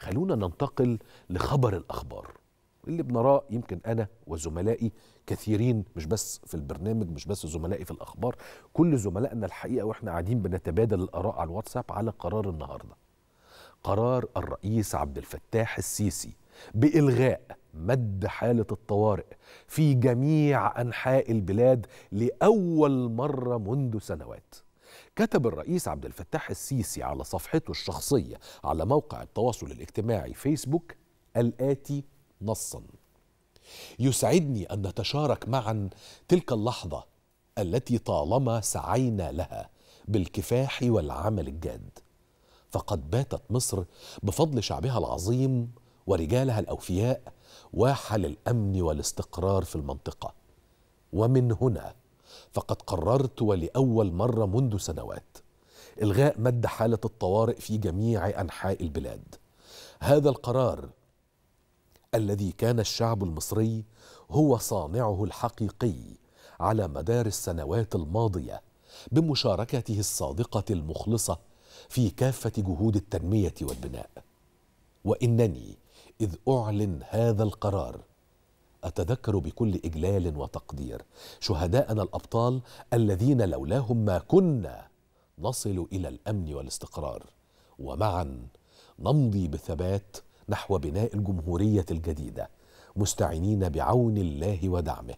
خلونا ننتقل لخبر الأخبار اللي بنراه يمكن أنا وزملائي كثيرين مش بس في البرنامج مش بس زملائي في الأخبار كل زملائنا الحقيقة وإحنا قاعدين بنتبادل الآراء على الواتساب على قرار النهاردة قرار الرئيس عبد الفتاح السيسي بإلغاء مد حالة الطوارئ في جميع أنحاء البلاد لأول مرة منذ سنوات كتب الرئيس عبد الفتاح السيسي على صفحته الشخصية على موقع التواصل الاجتماعي فيسبوك الآتي نصا يسعدني أن نتشارك معا تلك اللحظة التي طالما سعينا لها بالكفاح والعمل الجاد فقد باتت مصر بفضل شعبها العظيم ورجالها الاوفياء واحه للامن والاستقرار في المنطقه ومن هنا فقد قررت ولأول مرة منذ سنوات إلغاء مد حالة الطوارئ في جميع أنحاء البلاد هذا القرار الذي كان الشعب المصري هو صانعه الحقيقي على مدار السنوات الماضيه بمشاركته الصادقه المخلصه في كافه جهود التنميه والبناء وانني اذ اعلن هذا القرار أتذكر بكل إجلال وتقدير شهداءنا الأبطال الذين لولاهم ما كنا نصل إلى الأمن والاستقرار ومعا نمضي بثبات نحو بناء الجمهورية الجديدة مستعينين بعون الله ودعمه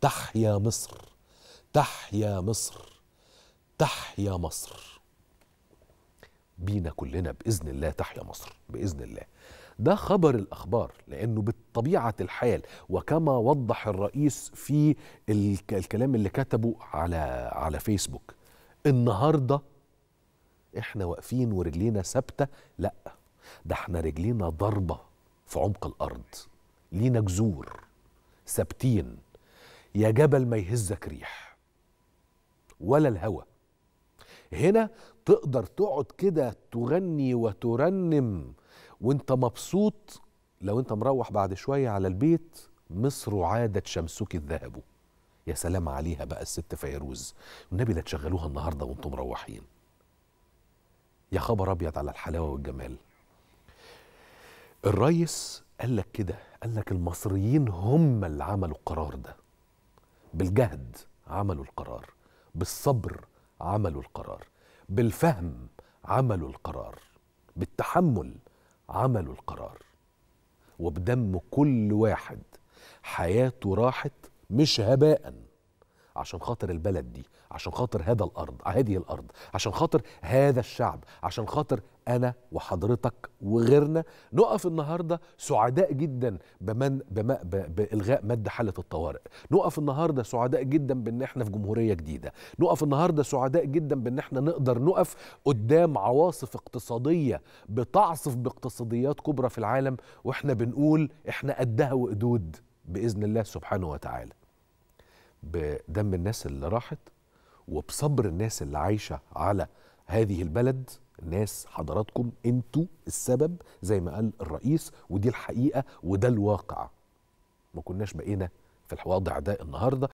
تحيا مصر تحيا مصر تحيا مصر بينا كلنا بإذن الله تحيا مصر بإذن الله ده خبر الأخبار لأنه بطبيعة الحال وكما وضح الرئيس في الكلام اللي كتبه على على فيسبوك النهارده احنا واقفين ورجلينا ثابته لا ده احنا رجلينا ضربه في عمق الارض لينا جذور ثابتين يا جبل ما يهزك ريح ولا الهوى هنا تقدر تقعد كده تغني وترنم وانت مبسوط لو انت مروح بعد شويه على البيت مصر عادت شمسك الذهب يا سلام عليها بقى الست فيروز والنبي لا تشغلوها النهارده وانتم مروحين يا خبر ابيض على الحلاوه والجمال الريس قال لك كده قال لك المصريين هم اللي عملوا القرار ده بالجهد عملوا القرار بالصبر عملوا القرار بالفهم عملوا القرار بالتحمل عملوا القرار وبدم كل واحد حياته راحت مش هباءً عشان خاطر البلد دي عشان خاطر هذا الارض هذه الارض عشان خاطر هذا الشعب عشان خاطر انا وحضرتك وغيرنا نقف النهارده سعداء جدا بمن بما بالغاء ماده حاله الطوارئ نقف النهارده سعداء جدا بان احنا في جمهوريه جديده نقف النهارده سعداء جدا بان احنا نقدر نقف قدام عواصف اقتصاديه بتعصف باقتصاديات كبرى في العالم واحنا بنقول احنا قدها وقدود باذن الله سبحانه وتعالى بدم الناس اللي راحت وبصبر الناس اللي عايشه على هذه البلد ناس حضراتكم انتوا السبب زي ما قال الرئيس ودي الحقيقه وده الواقع ما كناش بقينا في الوضع ده النهارده